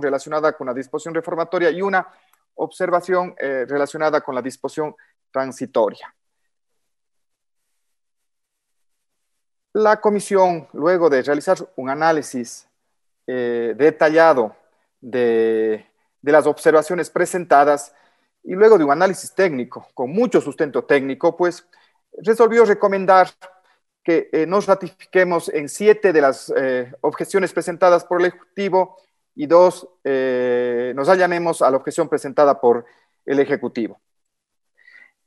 relacionada con la disposición reformatoria y una observación eh, relacionada con la disposición transitoria. La comisión, luego de realizar un análisis eh, detallado de, las observaciones presentadas y luego de un análisis técnico, con mucho sustento técnico, pues resolvió recomendar que eh, nos ratifiquemos en siete de las objeciones presentadas por el Ejecutivo y dos, eh, nos allanemos a la objeción presentada por el Ejecutivo.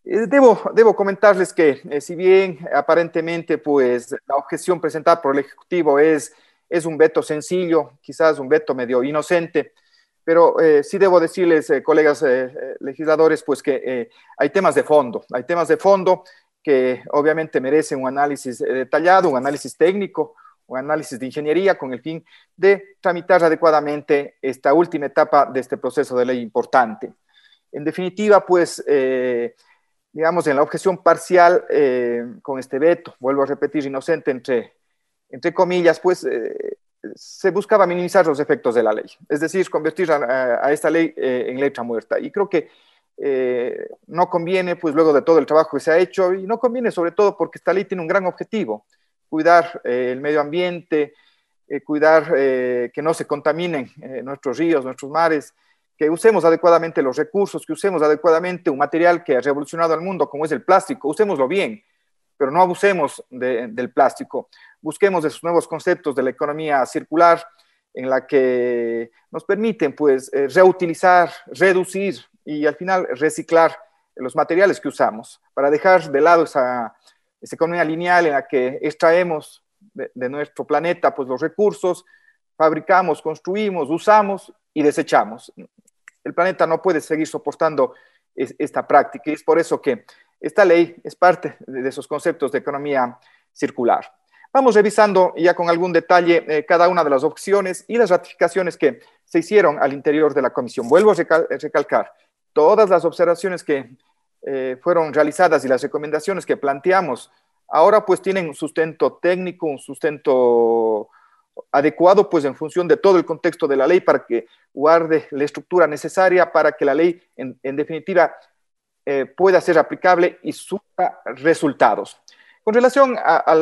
Eh, debo, debo comentarles que, eh, si bien aparentemente pues, la objeción presentada por el Ejecutivo es, es un veto sencillo, quizás un veto medio inocente, pero sí debo decirles, colegas legisladores, pues que hay temas de fondo, hay temas de fondo que obviamente merecen un análisis detallado, un análisis técnico, o análisis de ingeniería con el fin de tramitar adecuadamente esta última etapa de este proceso de ley importante. En definitiva, pues, eh, digamos, en la objeción parcial eh, con este veto, vuelvo a repetir, inocente entre, entre comillas, pues eh, se buscaba minimizar los efectos de la ley, es decir, convertir a, esta ley en letra muerta. Y creo que no conviene, pues luego de todo el trabajo que se ha hecho, y no conviene sobre todo porque esta ley tiene un gran objetivo, cuidar eh, el medio ambiente, eh, cuidar eh, que no se contaminen nuestros ríos, nuestros mares, que usemos adecuadamente los recursos, que usemos adecuadamente un material que ha revolucionado al mundo como es el plástico, Usemoslo bien, pero no abusemos del plástico. Busquemos esos nuevos conceptos de la economía circular en la que nos permiten pues reutilizar, reducir y al final reciclar los materiales que usamos para dejar de lado esa es economía lineal en la que extraemos de, nuestro planeta pues, los recursos, fabricamos, construimos, usamos y desechamos. El planeta no puede seguir soportando esta práctica y es por eso que esta ley es parte de, esos conceptos de economía circular. Vamos revisando ya con algún detalle eh, cada una de las opciones y las ratificaciones que se hicieron al interior de la comisión. Vuelvo a recalcar, todas las observaciones que eh, fueron realizadas y las recomendaciones que planteamos ahora pues tienen un sustento técnico, un sustento adecuado pues en función de todo el contexto de la ley para que guarde la estructura necesaria para que la ley en, definitiva eh, pueda ser aplicable y sus resultados. Con relación a,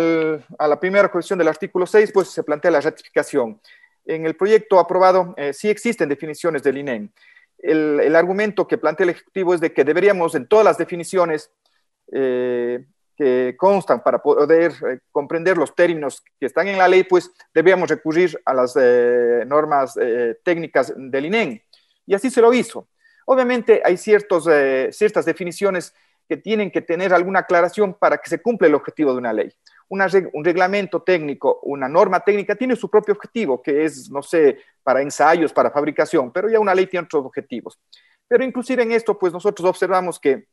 la primera cuestión del artículo 6, pues se plantea la ratificación. En el proyecto aprobado eh, sí existen definiciones del INEM el, argumento que plantea el Ejecutivo es de que deberíamos en todas las definiciones eh, que constan para poder eh, comprender los términos que están en la ley, pues debíamos recurrir a las eh, normas técnicas del INEN. E y así se lo hizo. Obviamente hay ciertas definiciones que tienen que tener alguna aclaración para que se cumpla el objetivo de una ley un reglamento técnico, una norma técnica, tiene su propio objetivo, que es, no sé, para ensayos, para fabricación, pero ya una ley tiene otros objetivos. Pero inclusive en esto, pues nosotros observamos que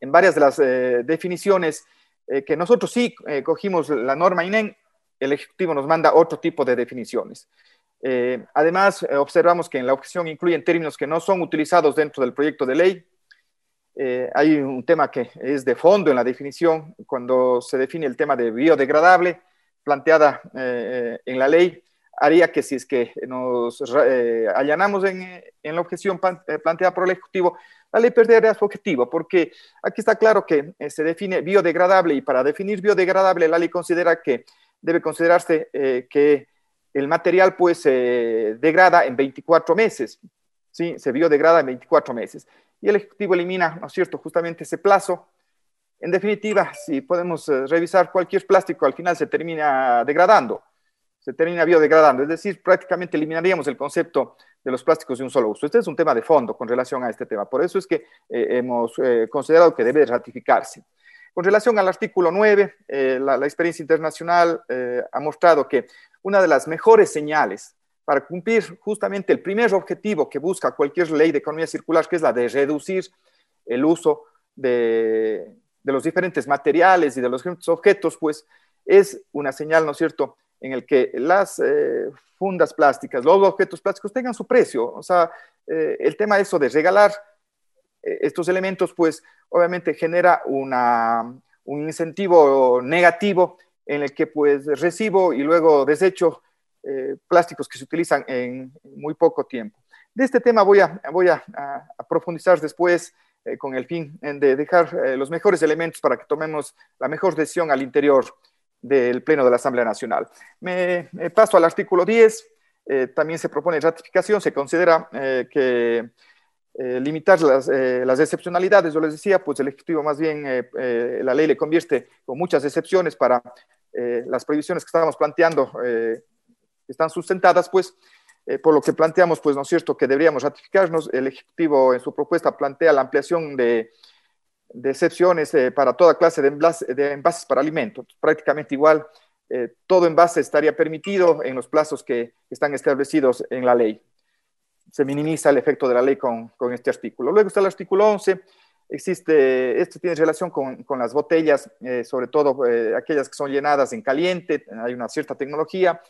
en varias de las eh, definiciones eh, que nosotros sí eh, cogimos la norma INEN, el Ejecutivo nos manda otro tipo de definiciones. además, observamos que en la objeción incluyen términos que no son utilizados dentro del proyecto de ley, eh, hay un tema que es de fondo en la definición, cuando se define el tema de biodegradable, planteada eh, eh, en la ley, haría que si es que nos allanamos en, la objeción planteada por el Ejecutivo, la ley perdería su objetivo, porque aquí está claro que se define biodegradable y para definir biodegradable la ley considera que debe considerarse que el material pues se degrada en 24 meses, ¿sí? se biodegrada en 24 meses y el Ejecutivo elimina, ¿no es cierto?, justamente ese plazo. En definitiva, si podemos eh, revisar cualquier plástico, al final se termina degradando, se termina biodegradando, es decir, prácticamente eliminaríamos el concepto de los plásticos de un solo uso. Este es un tema de fondo con relación a este tema, por eso es que eh, hemos eh, considerado que debe ratificarse. Con relación al artículo 9, la, experiencia internacional ha mostrado que una de las mejores señales para cumplir justamente el primer objetivo que busca cualquier ley de economía circular, que es la de reducir el uso de, los diferentes materiales y de los diferentes objetos, pues es una señal, ¿no es cierto?, en el que las eh, fundas plásticas, los objetos plásticos tengan su precio. O sea, eh, el tema eso de regalar eh, estos elementos, pues obviamente genera un incentivo negativo en el que pues recibo y luego desecho eh, plásticos que se utilizan en muy poco tiempo. De este tema voy a, voy a, profundizar después eh, con el fin de dejar eh, los mejores elementos para que tomemos la mejor decisión al interior del Pleno de la Asamblea Nacional. Me, paso al artículo 10. también se propone ratificación. Se considera que limitar las, las, excepcionalidades, yo les decía, pues el Ejecutivo más bien la ley le convierte con muchas excepciones para las prohibiciones que estábamos planteando están sustentadas, pues, eh, por lo que planteamos, pues, ¿no es cierto?, que deberíamos ratificarnos. El Ejecutivo en su propuesta plantea la ampliación de, excepciones eh, para toda clase de, envases para alimentos. Prácticamente igual, eh, todo envase estaría permitido en los plazos que están establecidos en la ley. Se minimiza el efecto de la ley con, con este artículo. Luego está el artículo 11. Existe, esto tiene relación con, con las botellas, sobre todo aquellas que son llenadas en caliente, hay una cierta tecnología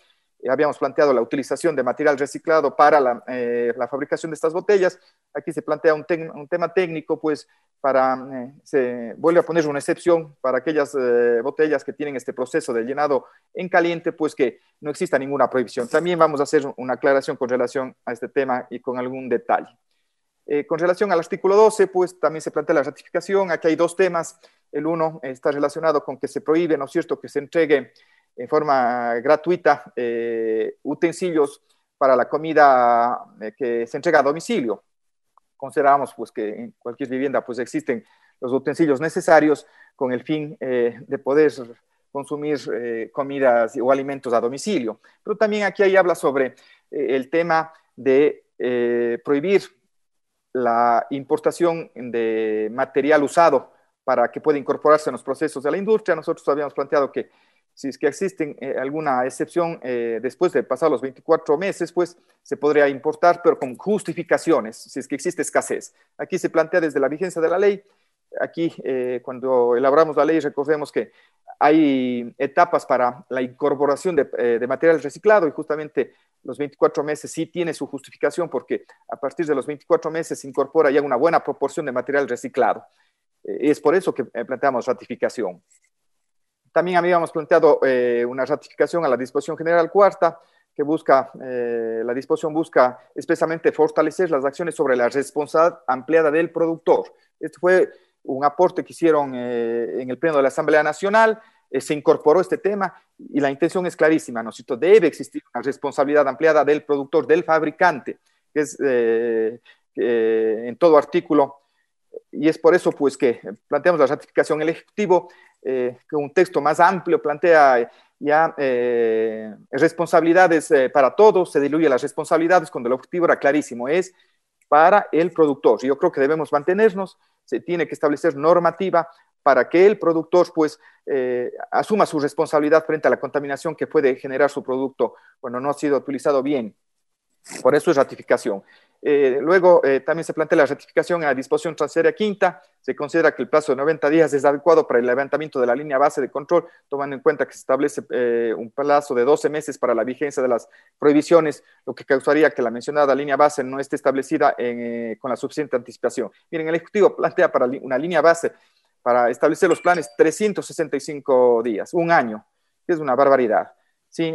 eh, habíamos planteado la utilización de material reciclado para la, eh, fabricación de estas botellas. Aquí se plantea un, tema técnico, pues para, eh, se vuelve a poner una excepción para aquellas botellas que tienen este proceso de llenado en caliente, pues que no exista ninguna prohibición. También vamos a hacer una aclaración con relación a este tema y con algún detalle. con relación al artículo 12, pues también se plantea la ratificación. Aquí hay dos temas. El uno está relacionado con que se prohíbe, ¿no es cierto?, que se entregue en forma gratuita eh, utensilios para la comida eh, que se entrega a domicilio. Consideramos pues, que en cualquier vivienda pues, existen los utensilios necesarios con el fin eh, de poder consumir comidas o alimentos a domicilio. Pero también aquí ahí habla sobre el tema de prohibir la importación de material usado para que pueda incorporarse en los procesos de la industria. Nosotros habíamos planteado que si es que existe eh, alguna excepción eh, después de pasar los 24 meses, pues se podría importar, pero con justificaciones, si es que existe escasez. Aquí se plantea desde la vigencia de la ley. Aquí, eh, cuando elaboramos la ley, recordemos que hay etapas para la incorporación de, de material reciclado y justamente los 24 meses sí tiene su justificación porque a partir de los 24 meses se incorpora ya una buena proporción de material reciclado. Es por eso que planteamos ratificación. También habíamos planteado eh, una ratificación a la disposición general cuarta, que busca, eh, la disposición busca especialmente fortalecer las acciones sobre la responsabilidad ampliada del productor. Este fue un aporte que hicieron eh, en el Pleno de la Asamblea Nacional, se incorporó este tema y la intención es clarísima, ¿no Debe existir una responsabilidad ampliada del productor, del fabricante, que es en todo artículo. Y es por eso pues, que planteamos la ratificación. El Ejecutivo eh, que un texto más amplio plantea eh, ya eh, responsabilidades para todos, se diluye las responsabilidades cuando el objetivo era clarísimo, es para el productor. Yo creo que debemos mantenernos, se tiene que establecer normativa para que el productor pues asuma su responsabilidad frente a la contaminación que puede generar su producto cuando no ha sido utilizado bien. Por eso es ratificación. Eh, luego eh, también se plantea la ratificación a disposición transitoria quinta. Se considera que el plazo de 90 días es adecuado para el levantamiento de la línea base de control, tomando en cuenta que se establece eh, un plazo de 12 meses para la vigencia de las prohibiciones, lo que causaría que la mencionada línea base no esté establecida con la suficiente anticipación. Miren, el Ejecutivo plantea para una línea base para establecer los planes 365 días, un año. Es una barbaridad. ¿sí?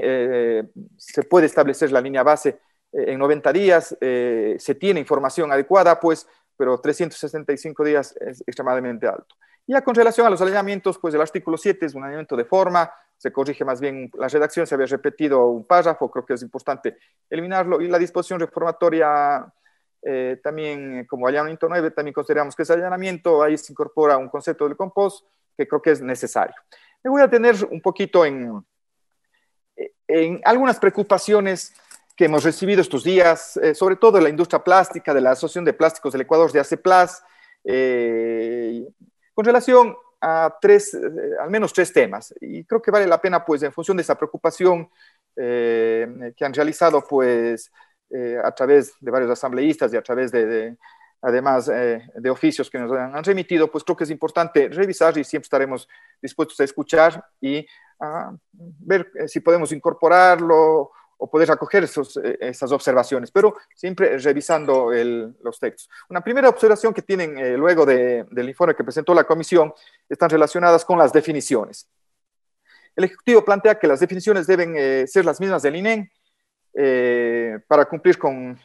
se puede establecer la línea base eh, en 90 días eh, se tiene información adecuada, pues, pero 365 días es extremadamente alto. Ya con relación a los allanamientos, pues el artículo 7 es un allanamiento de forma, se corrige más bien la redacción, se había repetido un párrafo, creo que es importante eliminarlo, y la disposición reformatoria eh, también, como allanamiento 9, también consideramos que es allanamiento, ahí se incorpora un concepto del compost que creo que es necesario. Me voy a tener un poquito en, en algunas preocupaciones que hemos recibido estos días, eh, sobre todo de la industria plástica, de la Asociación de Plásticos del Ecuador de ACEPLAS, eh, con relación a tres, eh, al menos tres temas. Y creo que vale la pena, pues, en función de esa preocupación que han realizado, pues, a través de varios asambleístas y a través de, además de oficios que nos han remitido, pues creo que es importante revisar y siempre estaremos dispuestos a escuchar y a ver si podemos incorporarlo o poder acoger eh, esas observaciones, pero siempre revisando los textos. Una primera observación que tienen eh, luego del informe que presentó la comisión están relacionadas con las definiciones. El Ejecutivo plantea que las definiciones deben eh, ser las mismas del INEN e para cumplir con,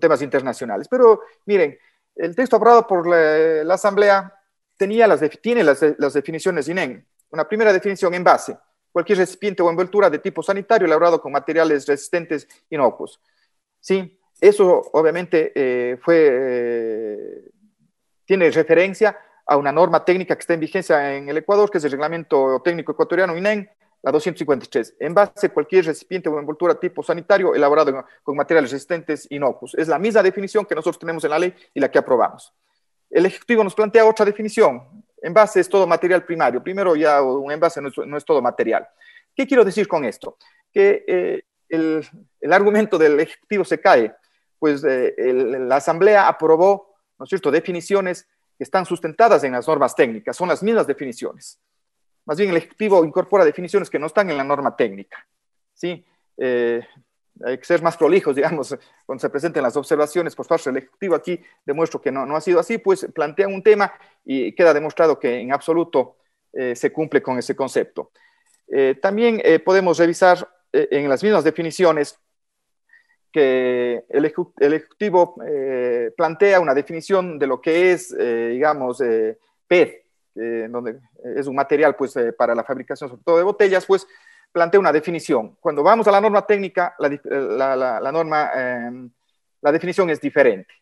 temas internacionales. Pero miren, el texto aprobado por la, Asamblea tenía las, tiene las, las definiciones INEN. E Una primera definición en base, cualquier recipiente o envoltura de tipo sanitario elaborado con materiales resistentes inocuos. ¿Sí? Eso obviamente eh, fue, eh, tiene referencia a una norma técnica que está en vigencia en el Ecuador, que es el Reglamento Técnico Ecuatoriano INEN, la 253. En base a cualquier recipiente o envoltura tipo sanitario elaborado con materiales resistentes inocuos. Es la misma definición que nosotros tenemos en la ley y la que aprobamos. El Ejecutivo nos plantea otra definición, Envase es todo material primario. Primero ya un envase no es, todo material. ¿Qué quiero decir con esto? Que eh, el, argumento del Ejecutivo se cae, pues eh, la Asamblea aprobó, ¿no es cierto?, definiciones que están sustentadas en las normas técnicas, son las mismas definiciones. Más bien el Ejecutivo incorpora definiciones que no están en la norma técnica, ¿sí? Eh, hay que ser más prolijos, digamos, cuando se presenten las observaciones por parte del Ejecutivo, aquí demuestro que no, no ha sido así, pues plantea un tema y queda demostrado que en absoluto eh, se cumple con ese concepto. Eh, también eh, podemos revisar en las mismas definiciones que el, Ejecutivo plantea una definición de lo que es, digamos, PED, donde es un material pues, para la fabricación sobre todo de botellas, pues plantea una definición. Cuando vamos a la norma técnica, la, eh, norma, em, la definición es diferente.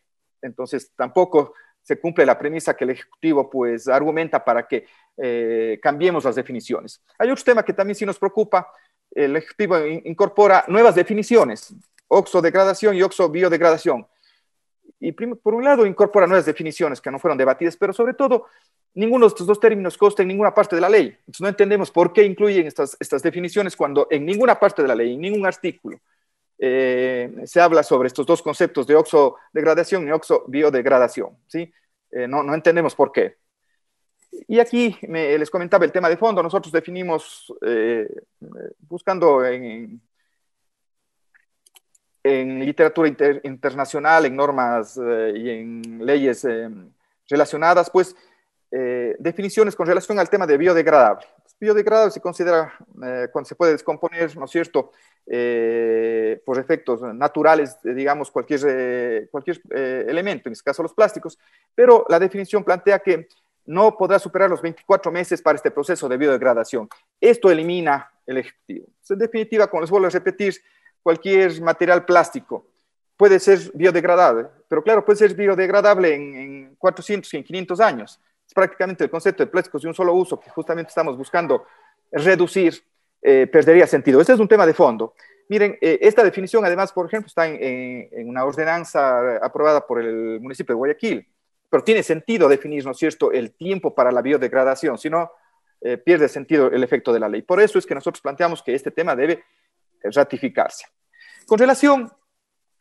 Entonces, tampoco se cumple la premisa que el Ejecutivo pues argumenta para que eh, cambiemos las definiciones. Hay otro tema que también sí nos preocupa. El Ejecutivo incorpora nuevas definiciones, oxodegradación y oxobiodegradación. Y por un lado, incorpora nuevas definiciones que no fueron debatidas, pero sobre todo, ninguno de estos dos términos consta en ninguna parte de la ley. Entonces, no entendemos por qué incluyen estas, estas definiciones cuando en ninguna parte de la ley, en ningún artículo, eh, se habla sobre estos dos conceptos de oxodegradación y oxobiodegradación. ¿sí? Eh, no, no, entendemos por qué. Y aquí les comentaba el tema de fondo. Nosotros definimos, eh, buscando en, en literatura internacional, en normas eh, y en leyes eh, relacionadas, pues eh, definiciones con relación al tema de biodegradable. Pues, biodegradable se considera cuando se puede descomponer, ¿no es cierto?, por efectos naturales, digamos, cualquier, cualquier elemento, en este caso los plásticos, pero la definición plantea que no podrá superar los 24 meses para este proceso de biodegradación. Esto elimina el ejecutivo. en definitiva, como les vuelvo a repetir, cualquier material plástico. Puede ser biodegradable, pero claro, puede ser biodegradable en, 400 y en 500 años. Es prácticamente el concepto de plásticos de un solo uso que justamente estamos buscando reducir, eh, perdería sentido. Este es un tema de fondo. Miren, eh, esta definición además, por ejemplo, está en, una ordenanza aprobada por el municipio de Guayaquil, pero tiene sentido definir, ¿no es cierto?, el tiempo para la biodegradación, si no, eh, pierde sentido el efecto de la ley. Por eso es que nosotros planteamos que este tema debe ratificarse. Con relación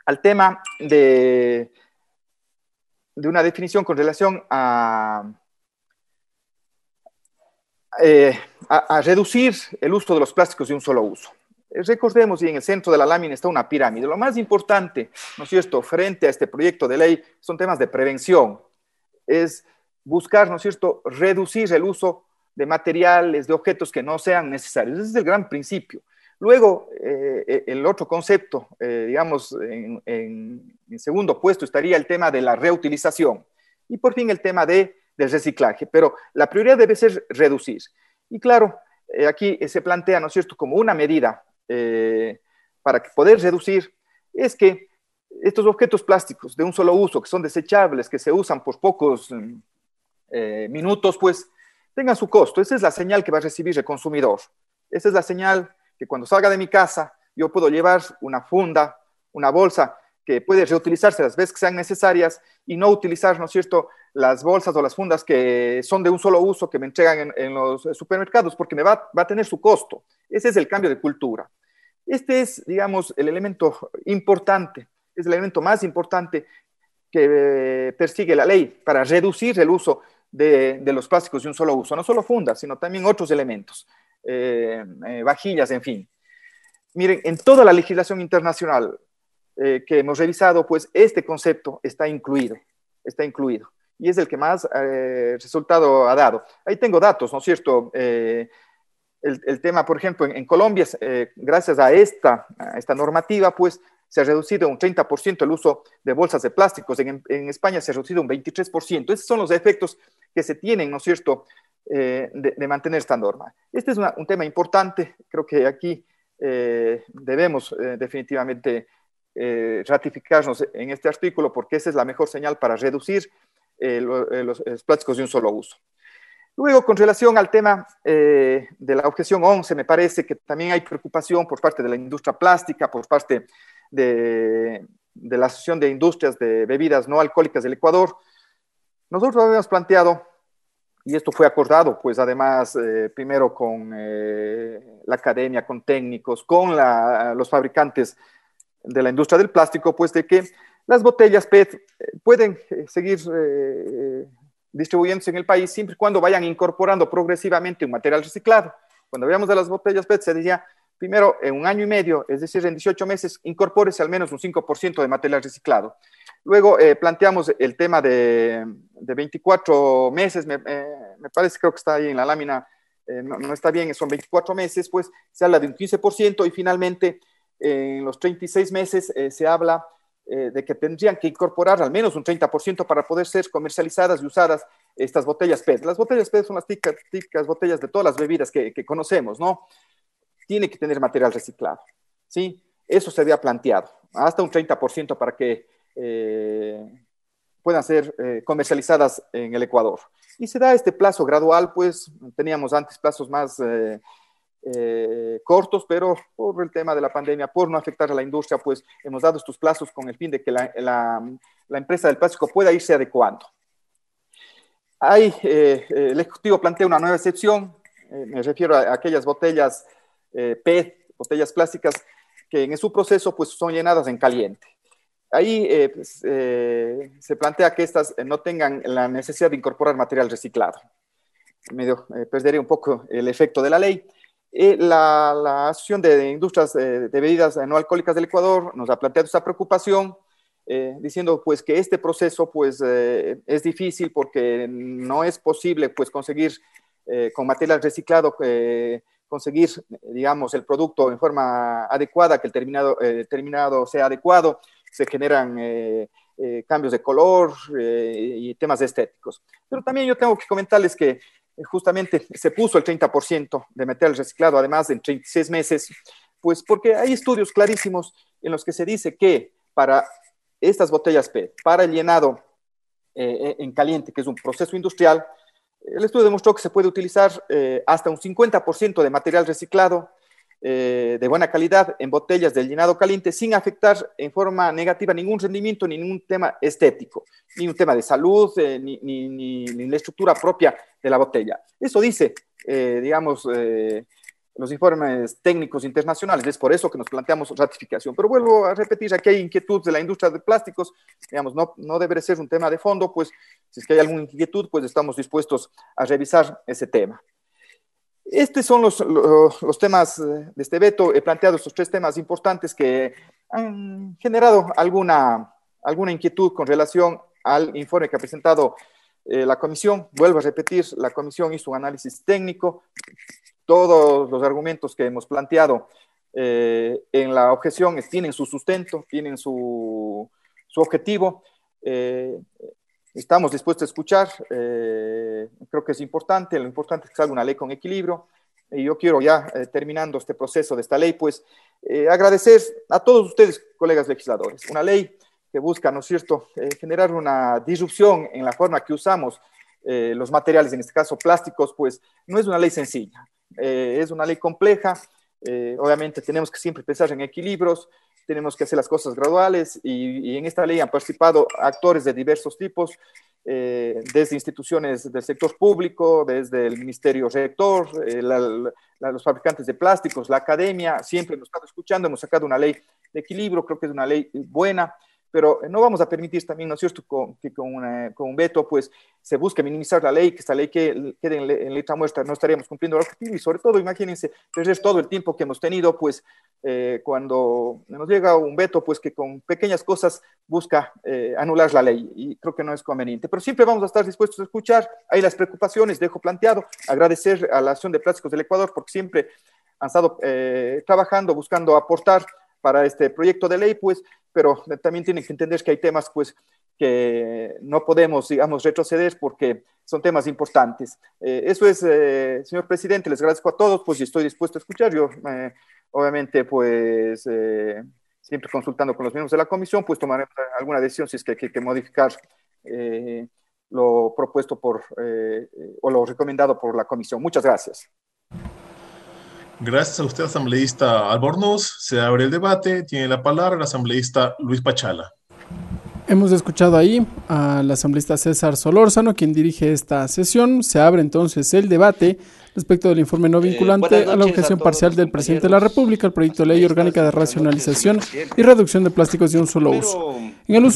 al tema de, de una definición con relación a, eh, a, reducir el uso de los plásticos de un solo uso. Eh, recordemos, y en el centro de la lámina está una pirámide. Lo más importante, ¿no es cierto?, frente a este proyecto de ley son temas de prevención. Es buscar, ¿no es cierto?, reducir el uso de materiales, de objetos que no sean necesarios. Ese es el gran principio. Luego, eh, e, el otro concepto, eh, digamos, en, segundo puesto estaría el tema de la reutilización y por fin el tema de, del reciclaje, pero la prioridad debe ser reducir. Y claro, eh, aquí se plantea, ¿no es cierto?, como una medida para poder reducir, es que estos objetos plásticos de un solo uso, que son desechables, que se usan por pocos mm, minutos, pues tengan su costo. Esa es la señal que va a recibir el consumidor. Esa es la señal que cuando salga de mi casa yo puedo llevar una funda, una bolsa que puede reutilizarse las veces que sean necesarias y no utilizar, ¿no es cierto?, las bolsas o las fundas que son de un solo uso que me entregan en, los supermercados porque me va, va a tener su costo. Ese es el cambio de cultura. Este es, digamos, el elemento importante, es el elemento más importante que eh, persigue la ley para reducir el uso de, de, los plásticos de un solo uso, no solo fundas, sino también otros elementos. Eh, eh, vajillas, en fin. Miren, en toda la legislación internacional eh, que hemos revisado, pues este concepto está incluido, está incluido. Y es el que más resultado ha dado. Ahí tengo datos, ¿no es cierto? El, tema, por ejemplo, en, Colombia, gracias a esta, esta normativa, pues se ha reducido un 30% el uso de bolsas de plásticos, en, en, España se ha reducido un 23%. Esos son los efectos que se tienen, ¿no es cierto?, eh, de, mantener esta norma. Este es un tema importante, creo que aquí eh, debemos eh, definitivamente ratificarnos en este artículo porque esa es la mejor señal para reducir los, plásticos de un solo uso. Luego, con relación al tema de la objeción 11, me parece que también hay preocupación por parte de la industria plástica, por parte de, de la Asociación de Industrias de Bebidas No Alcohólicas del Ecuador. Nosotros habíamos planteado y esto fue acordado, pues además, eh, primero con eh, la academia, con técnicos, con los fabricantes de la industria del plástico, pues de que las botellas PET eh, pueden seguir distribuyéndose en el país siempre y cuando vayan incorporando progresivamente un material reciclado. Cuando hablamos de las botellas PET se decía, Primero, en un año y medio, es decir, en 18 meses, incorpórese al menos un 5% de material reciclado. Luego eh, planteamos el tema de, 24 meses, eh, me, parece, creo que está ahí en la lámina, eh, no, está bien, son 24 meses, pues se habla de un 15% y finalmente en los 36 meses se habla de que tendrían que incorporar al menos un 30% para poder ser comercializadas y usadas estas botellas PET. Las botellas PET son las típicas, típicas botellas de todas las bebidas que, que conocemos, ¿no? tiene que tener material reciclado. ¿sí? Eso se había planteado, hasta un 30% para que eh, puedan ser eh, comercializadas en el Ecuador. Y se da este plazo gradual, pues teníamos antes plazos más eh, cortos, pero por el tema de la pandemia, por no afectar a la industria, pues hemos dado estos plazos con el fin de que la, empresa del plástico pueda irse adecuando. Ahí el Ejecutivo plantea una nueva excepción, me refiero a aquellas botellas eh, PET, botellas plásticas, que en su proceso pues, son llenadas en caliente. Ahí eh, pues, eh, se plantea que estas eh, no tengan la necesidad de incorporar material reciclado. Medio perdería un poco el efecto de la ley. la, la Asociación de, Industrias de Bebidas No Alcohólicas del Ecuador nos ha planteado esta preocupación. diciendo pues que este proceso pues es difícil porque no es posible pues conseguir con material reciclado conseguir, digamos, el producto en forma adecuada, que el terminado, eh, terminado sea adecuado, se generan eh, eh, cambios de color y temas estéticos. Pero también yo tengo que comentarles que justamente se puso el 30% de metal reciclado, además en 36 meses, pues porque hay estudios clarísimos en los que se dice que para estas botellas PET, para el llenado en caliente, que es un proceso industrial, el estudio demostró que se puede utilizar eh, hasta un 50% de material reciclado eh, de buena calidad en botellas de llenado caliente sin afectar en forma negativa ningún rendimiento, ni ningún tema estético, ni un tema de salud, eh, ni, la estructura propia de la botella. Eso dice, digamos, los informes técnicos internacionales. Es por eso que nos planteamos ratificación. Pero vuelvo a repetir, aquí hay inquietud de la industria de plásticos, digamos, no, no debe ser un tema de fondo, pues si es que hay alguna inquietud, pues estamos dispuestos a revisar ese tema. Estos son los, temas eh, de este veto. He planteado estos tres temas importantes que han generado alguna, alguna inquietud con relación al informe que ha presentado eh, la comisión. Vuelvo a repetir, la comisión hizo un análisis técnico todos los argumentos que hemos planteado eh, en la objeción tienen su sustento, tienen su, objetivo. Eh, estamos dispuestos a escuchar, eh, creo que es importante, lo importante es que salga una ley con equilibrio. Y yo quiero ya, terminando este proceso de esta ley, pues agradecer a todos ustedes, colegas legisladores, una ley que busca, ¿no es cierto?, generar una disrupción en la forma que usamos los materiales, en este caso plásticos, pues no es una ley sencilla. Eh, es una ley compleja, eh, obviamente tenemos que siempre pensar en equilibrios, tenemos que hacer las cosas graduales y, en esta ley han participado actores de diversos tipos, eh, desde instituciones del sector público, desde el Ministerio Rector, los fabricantes de plásticos, la academia, siempre nos están escuchando, hemos sacado una ley de equilibrio, creo que es una ley buena pero no vamos a permitir también, ¿no es cierto?, que con, un veto, pues, se busque minimizar la ley, que esta ley quede en, letra muestra, no estaríamos cumpliendo el objetivo, y sobre todo, imagínense, desde todo el tiempo que hemos tenido, pues, eh, cuando nos llega un veto, pues, que con pequeñas cosas busca eh, anular la ley, y creo que no es conveniente, pero siempre vamos a estar dispuestos a escuchar, hay las preocupaciones, dejo planteado, agradecer a la Acción de Plásticos del Ecuador, porque siempre han estado eh, trabajando, buscando aportar para este proyecto de ley, pues pero también tienen que entender que hay temas pues, que no podemos, digamos, retroceder porque son temas importantes. Eh, eso es, eh, señor presidente, les agradezco a todos, pues y estoy dispuesto a escuchar. Yo, eh, obviamente, pues siempre consultando con los miembros de la comisión, pues tomaré alguna decisión si es que hay que, modificar lo propuesto por, o lo recomendado por la comisión. Muchas gracias. Gracias a usted, asambleísta Albornoz. Se abre el debate. Tiene la palabra el asambleísta Luis Pachala. Hemos escuchado ahí al asambleísta César Solórzano, quien dirige esta sesión. Se abre entonces el debate respecto del informe no eh, vinculante a la objeción parcial del presidente de la República al proyecto de ley orgánica de racionalización y reducción de plásticos de un solo uso. En el uso